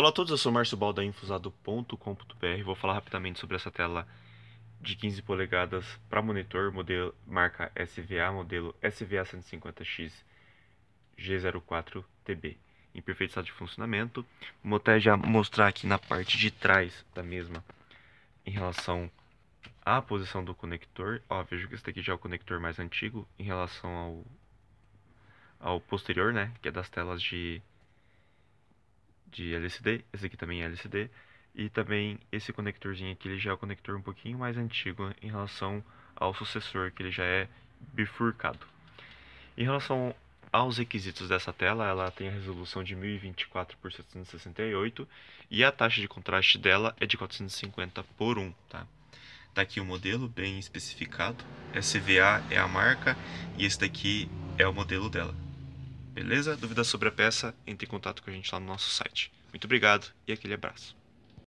Olá a todos, eu sou o Márcio Bal da Infusado.com.br. Vou falar rapidamente sobre essa tela de 15 polegadas para monitor, modelo marca SVA, modelo SVA 150X G04TB. Em perfeito estado de funcionamento. Vou até já mostrar aqui na parte de trás da mesma em relação à posição do conector. Ó, vejo que esse daqui já é o conector mais antigo em relação ao, ao posterior, né? Que é das telas de de LCD, esse aqui também é LCD, e também esse conectorzinho aqui ele já é o conector um pouquinho mais antigo em relação ao sucessor, que ele já é bifurcado. Em relação aos requisitos dessa tela, ela tem a resolução de 1024 por 768 e a taxa de contraste dela é de 450 por 1, tá? Tá aqui o modelo bem especificado, SVA é a marca e esse daqui é o modelo dela. Beleza? Dúvidas sobre a peça, entre em contato com a gente lá no nosso site. Muito obrigado e aquele abraço.